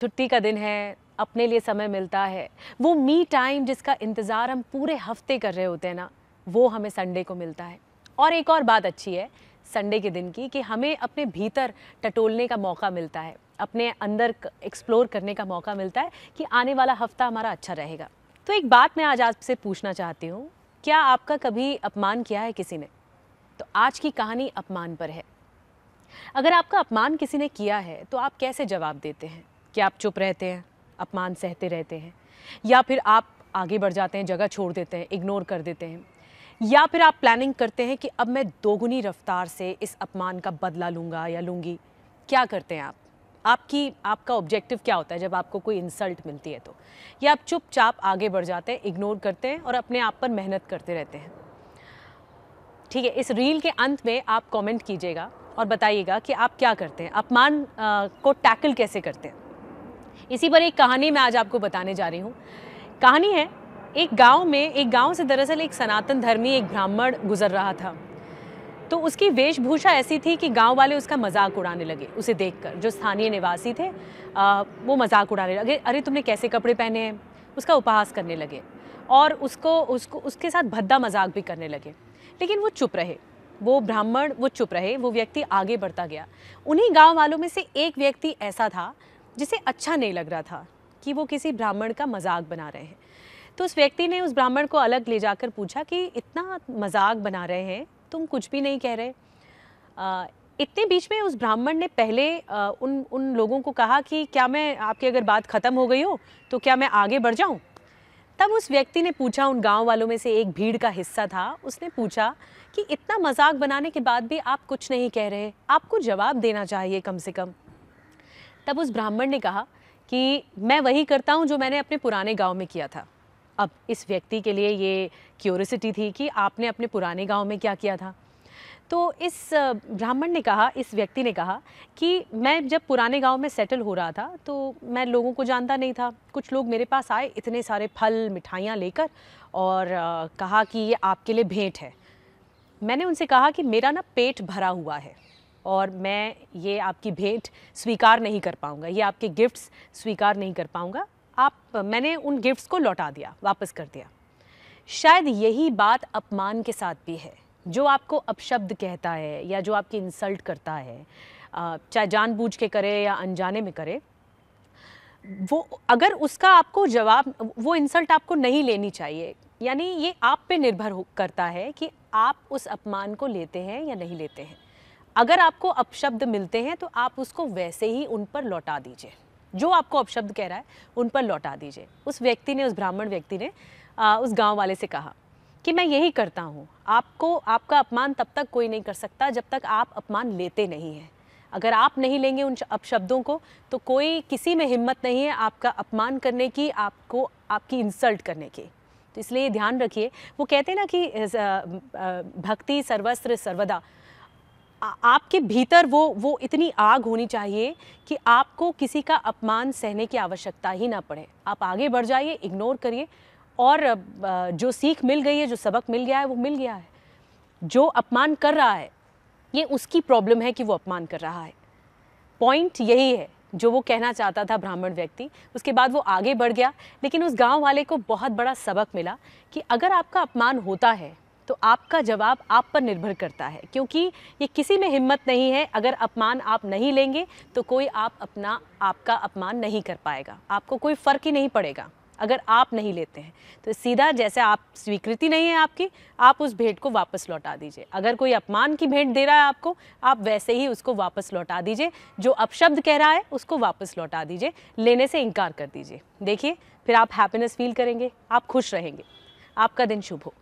छुट्टी का दिन है अपने लिए समय मिलता है वो मी टाइम जिसका इंतज़ार हम पूरे हफ्ते कर रहे होते हैं ना वो हमें संडे को मिलता है और एक और बात अच्छी है संडे के दिन की कि हमें अपने भीतर टटोलने का मौका मिलता है अपने अंदर एक्सप्लोर करने का मौका मिलता है कि आने वाला हफ्ता हमारा अच्छा रहेगा तो एक बात मैं आज आपसे पूछना चाहती हूँ क्या आपका कभी अपमान किया है किसी ने तो आज की कहानी अपमान पर है अगर आपका अपमान किसी ने किया है तो आप कैसे जवाब देते हैं कि आप चुप रहते हैं अपमान सहते रहते हैं या फिर आप आगे बढ़ जाते हैं जगह छोड़ देते हैं इग्नोर कर देते हैं या फिर आप प्लानिंग करते हैं कि अब मैं दोगुनी रफ्तार से इस अपमान का बदला लूँगा या लूँगी क्या करते हैं आप आपकी आपका ऑब्जेक्टिव क्या होता है जब आपको कोई इंसल्ट मिलती है तो या आप चुपचाप आगे बढ़ जाते हैं इग्नोर करते हैं और अपने आप पर मेहनत करते रहते हैं ठीक है इस रील के अंत में आप कमेंट कीजिएगा और बताइएगा कि आप क्या करते हैं अपमान को टैकल कैसे करते हैं इसी पर एक कहानी मैं आज आपको बताने जा रही हूँ कहानी है एक गांव में एक गांव से दरअसल एक सनातन धर्मी एक ब्राह्मण गुजर रहा था तो उसकी वेशभूषा ऐसी थी कि गांव वाले उसका मजाक उड़ाने लगे उसे देखकर जो स्थानीय निवासी थे आ, वो मजाक उड़ाने लगे अरे तुमने कैसे कपड़े पहने हैं उसका उपहास करने लगे और उसको उसको उसके साथ भद्दा मजाक भी करने लगे लेकिन वो चुप रहे वो ब्राह्मण वो चुप रहे वो व्यक्ति आगे बढ़ता गया उन्हीं गांव वालों में से एक व्यक्ति ऐसा था जिसे अच्छा नहीं लग रहा था कि वो किसी ब्राह्मण का मजाक बना रहे हैं तो उस व्यक्ति ने उस ब्राह्मण को अलग ले जाकर पूछा कि इतना मजाक बना रहे हैं तुम कुछ भी नहीं कह रहे आ, इतने बीच में उस ब्राह्मण ने पहले आ, उन उन लोगों को कहा कि क्या मैं आपकी अगर बात ख़त्म हो गई हो तो क्या मैं आगे बढ़ जाऊं? तब उस व्यक्ति ने पूछा उन गांव वालों में से एक भीड़ का हिस्सा था उसने पूछा कि इतना मजाक बनाने के बाद भी आप कुछ नहीं कह रहे आपको जवाब देना चाहिए कम से कम तब उस ब्राह्मण ने कहा कि मैं वही करता हूँ जो मैंने अपने पुराने गाँव में किया था अब इस व्यक्ति के लिए ये क्यूरसिटी थी कि आपने अपने पुराने गाँव में क्या किया था तो इस ब्राह्मण ने कहा इस व्यक्ति ने कहा कि मैं जब पुराने गांव में सेटल हो रहा था तो मैं लोगों को जानता नहीं था कुछ लोग मेरे पास आए इतने सारे फल मिठाइयाँ लेकर और कहा कि ये आपके लिए भेंट है मैंने उनसे कहा कि मेरा ना पेट भरा हुआ है और मैं ये आपकी भेंट स्वीकार नहीं कर पाऊँगा ये आपके गिफ्ट्स स्वीकार नहीं कर पाऊँगा आप मैंने उन गिफ्ट्स को लौटा दिया वापस कर दिया शायद यही बात अपमान के साथ भी है जो आपको अपशब्द कहता है या जो आपकी इंसल्ट करता है चाहे जानबूझ के करे या अनजाने में करे वो अगर उसका आपको जवाब वो इंसल्ट आपको नहीं लेनी चाहिए यानी ये आप पे निर्भर करता है कि आप उस अपमान को लेते हैं या नहीं लेते हैं अगर आपको अपशब्द मिलते हैं तो आप उसको वैसे ही उन पर लौटा दीजिए जो आपको अपशब्द कह रहा है उन पर लौटा दीजिए उस व्यक्ति ने उस ब्राह्मण व्यक्ति ने आ, उस गांव वाले से कहा कि मैं यही करता हूँ आपको आपका अपमान तब तक कोई नहीं कर सकता जब तक आप अपमान लेते नहीं हैं अगर आप नहीं लेंगे उन अपशब्दों को तो कोई किसी में हिम्मत नहीं है आपका अपमान करने की आपको आपकी इंसल्ट करने की तो इसलिए ध्यान रखिए वो कहते हैं ना कि भक्ति सर्वस्त्र सर्वदा आपके भीतर वो वो इतनी आग होनी चाहिए कि आपको किसी का अपमान सहने की आवश्यकता ही ना पड़े आप आगे बढ़ जाइए इग्नोर करिए और जो सीख मिल गई है जो सबक मिल गया है वो मिल गया है जो अपमान कर रहा है ये उसकी प्रॉब्लम है कि वो अपमान कर रहा है पॉइंट यही है जो वो कहना चाहता था ब्राह्मण व्यक्ति उसके बाद वो आगे बढ़ गया लेकिन उस गांव वाले को बहुत बड़ा सबक मिला कि अगर आपका अपमान होता है तो आपका जवाब आप पर निर्भर करता है क्योंकि ये किसी में हिम्मत नहीं है अगर अपमान आप नहीं लेंगे तो कोई आप अपना आपका अपमान नहीं कर पाएगा आपको कोई फ़र्क ही नहीं पड़ेगा अगर आप नहीं लेते हैं तो सीधा जैसे आप स्वीकृति नहीं है आपकी आप उस भेंट को वापस लौटा दीजिए अगर कोई अपमान की भेंट दे रहा है आपको आप वैसे ही उसको वापस लौटा दीजिए जो अपशब्द कह रहा है उसको वापस लौटा दीजिए लेने से इनकार कर दीजिए देखिए फिर आप हैप्पीनेस फील करेंगे आप खुश रहेंगे आपका दिन शुभ हो